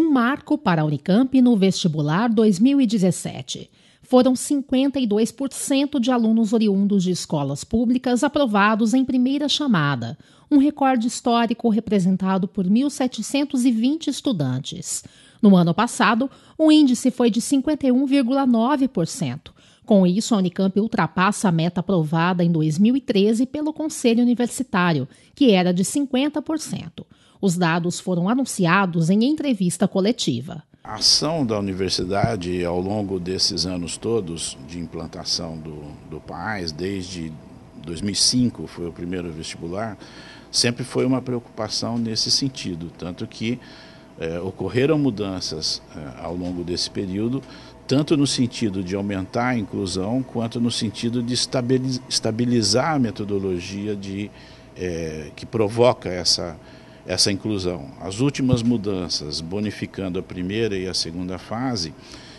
um marco para a Unicamp no vestibular 2017. Foram 52% de alunos oriundos de escolas públicas aprovados em primeira chamada, um recorde histórico representado por 1.720 estudantes. No ano passado, o índice foi de 51,9%, com isso, a Unicamp ultrapassa a meta aprovada em 2013 pelo Conselho Universitário, que era de 50%. Os dados foram anunciados em entrevista coletiva. A ação da universidade ao longo desses anos todos de implantação do, do PAES, desde 2005 foi o primeiro vestibular, sempre foi uma preocupação nesse sentido. Tanto que é, ocorreram mudanças é, ao longo desse período, tanto no sentido de aumentar a inclusão, quanto no sentido de estabilizar a metodologia de, é, que provoca essa, essa inclusão. As últimas mudanças, bonificando a primeira e a segunda fase,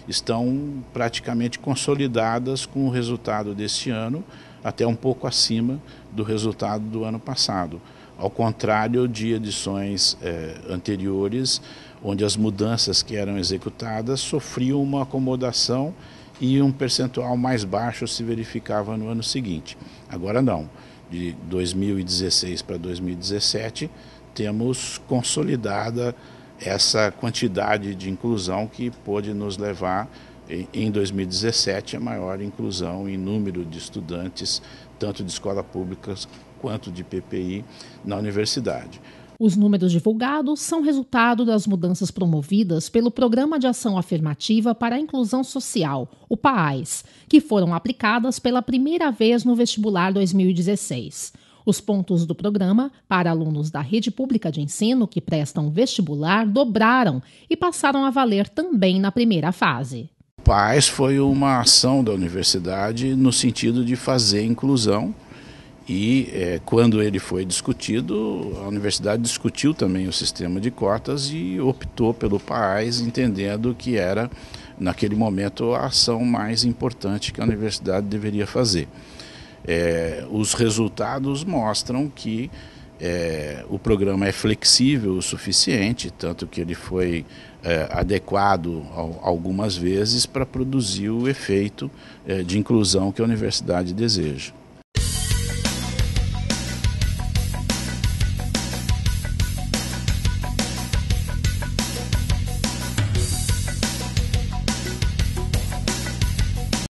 estão praticamente consolidadas com o resultado deste ano, até um pouco acima do resultado do ano passado ao contrário de edições eh, anteriores, onde as mudanças que eram executadas sofriam uma acomodação e um percentual mais baixo se verificava no ano seguinte. Agora não. De 2016 para 2017, temos consolidada essa quantidade de inclusão que pôde nos levar em 2017 a maior inclusão em número de estudantes, tanto de escola pública quanto de PPI na universidade. Os números divulgados são resultado das mudanças promovidas pelo Programa de Ação Afirmativa para a Inclusão Social, o PAIS, que foram aplicadas pela primeira vez no vestibular 2016. Os pontos do programa para alunos da rede pública de ensino que prestam vestibular dobraram e passaram a valer também na primeira fase. O PAIS foi uma ação da universidade no sentido de fazer inclusão e é, quando ele foi discutido, a universidade discutiu também o sistema de cotas e optou pelo PAIS, entendendo que era, naquele momento, a ação mais importante que a universidade deveria fazer. É, os resultados mostram que é, o programa é flexível o suficiente, tanto que ele foi é, adequado ao, algumas vezes para produzir o efeito é, de inclusão que a universidade deseja.